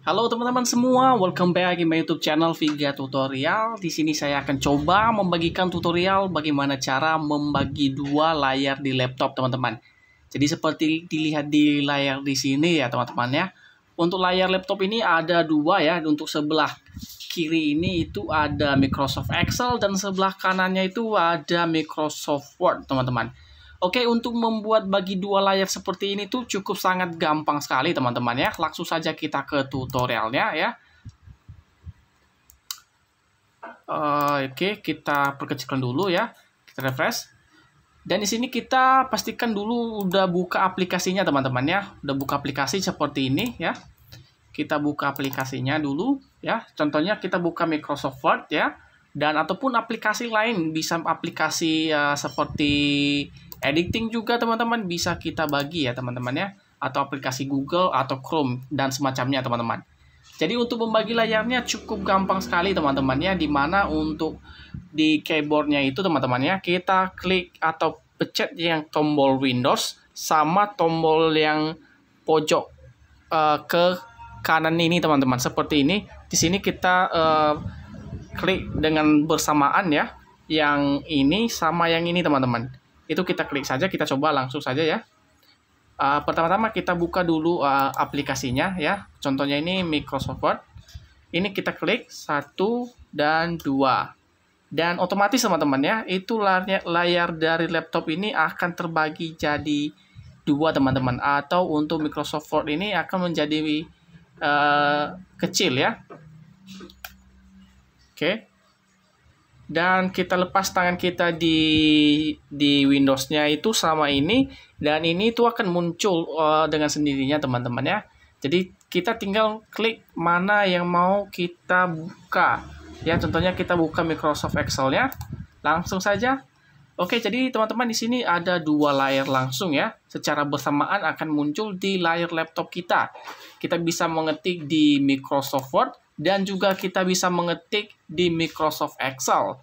Halo teman-teman semua, welcome back di my YouTube channel Viga Tutorial. Di sini saya akan coba membagikan tutorial bagaimana cara membagi dua layar di laptop teman-teman. Jadi seperti dilihat di layar di sini ya teman-teman ya. Untuk layar laptop ini ada dua ya. Untuk sebelah kiri ini itu ada Microsoft Excel dan sebelah kanannya itu ada Microsoft Word teman-teman. Oke, untuk membuat bagi dua layar seperti ini tuh cukup sangat gampang sekali teman-teman ya. Langsung saja kita ke tutorialnya ya. Uh, Oke, okay, kita perkecilkan dulu ya. Kita refresh. Dan di sini kita pastikan dulu udah buka aplikasinya teman-teman ya. Udah buka aplikasi seperti ini ya. Kita buka aplikasinya dulu ya. Contohnya kita buka Microsoft Word ya. Dan ataupun aplikasi lain bisa aplikasi uh, seperti Editing juga teman-teman bisa kita bagi ya teman-teman ya atau aplikasi Google atau Chrome dan semacamnya teman-teman. Jadi untuk membagi layarnya cukup gampang sekali teman teman ya dimana untuk di keyboardnya itu teman teman ya kita klik atau pencet yang tombol Windows sama tombol yang pojok uh, ke kanan ini teman-teman seperti ini di sini kita uh, klik dengan bersamaan ya yang ini sama yang ini teman-teman itu kita klik saja kita coba langsung saja ya uh, pertama-tama kita buka dulu uh, aplikasinya ya contohnya ini Microsoft Word ini kita klik satu dan dua dan otomatis teman-teman ya itu layar, dari laptop ini akan terbagi jadi dua teman-teman atau untuk Microsoft Word ini akan menjadi uh, kecil ya oke okay dan kita lepas tangan kita di di Windows-nya itu sama ini dan ini itu akan muncul uh, dengan sendirinya teman-teman ya. Jadi kita tinggal klik mana yang mau kita buka. Ya, contohnya kita buka Microsoft Excel-nya langsung saja. Oke, jadi teman-teman di sini ada dua layar langsung ya. Secara bersamaan akan muncul di layar laptop kita. Kita bisa mengetik di Microsoft Word dan juga kita bisa mengetik di Microsoft Excel.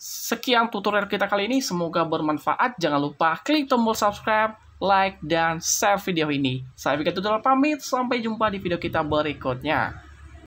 Sekian tutorial kita kali ini, semoga bermanfaat. Jangan lupa klik tombol subscribe, like, dan share video ini. Saya Vika Tutorial pamit, sampai jumpa di video kita berikutnya.